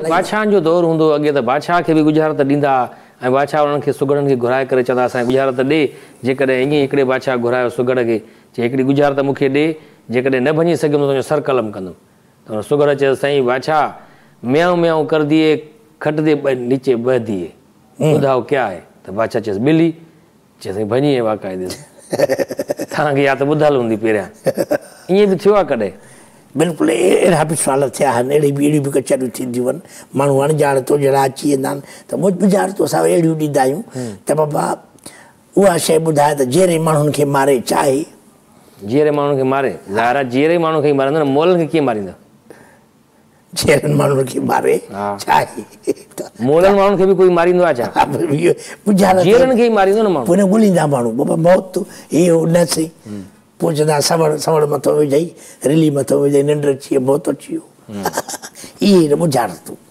बादशाह जो दौरु हूंदो अॻे त बादशाह खे बि गुजारत त ॾींदा ऐं बादाह उन्हनि खे सुगड़नि खे घुराए करे चवंदा साईं गुजारत ॾे जेकॾहिं ईअं हिकिड़े बाशाह घुरायो सुगड़ खे चए हिकिड़ी गुजार मूंखे ॾे जेकॾहिं न भञी सघियुमि त सर कलम कंदुमि त सुगड़ चयुसि साईं बाछाह कर दिए खट दे नीचे दिए ॿुधायो क्या आहे त बादशाह चयुसि मिली चयो भञी वाकाय तव्हांखे या त ॿुधल हूंदी पहिरियां ईअं बि थियो बिल्कुल अड़ा बि सुवाल थिया आहिनि अहिड़ी बि अहिड़ियूं बि कचहरियूं थींदियूं आहिनि माण्हू तो जहिड़ा अची वेंदा आहिनि त तो असां अहिड़ियूं ॾींदा आहियूं त बाबा उहा शइ ॿुधाए त मारे छा आहे जहिड़े माण्हुनि मारे ज़ाहिर जहिड़े माण्हुनि खे मारींदा न मोलनि खे कीअं मारींदा जहिड़नि माण्हुनि खे मारे छा आहे मोलनि माण्हुनि खे कोई मारींदो आहे हाँ, छा ॿुधाए जहिड़नि खे ई मारींदो न माण्हू हुन ॻोल्हींदा बाबा मौत इहो न सही પૂછતા સવળ સવળ મથો વિજય રીલી મથો વિજય નિંદ્રચીએ બહુ તો ચીયો એ બહુ જાણતું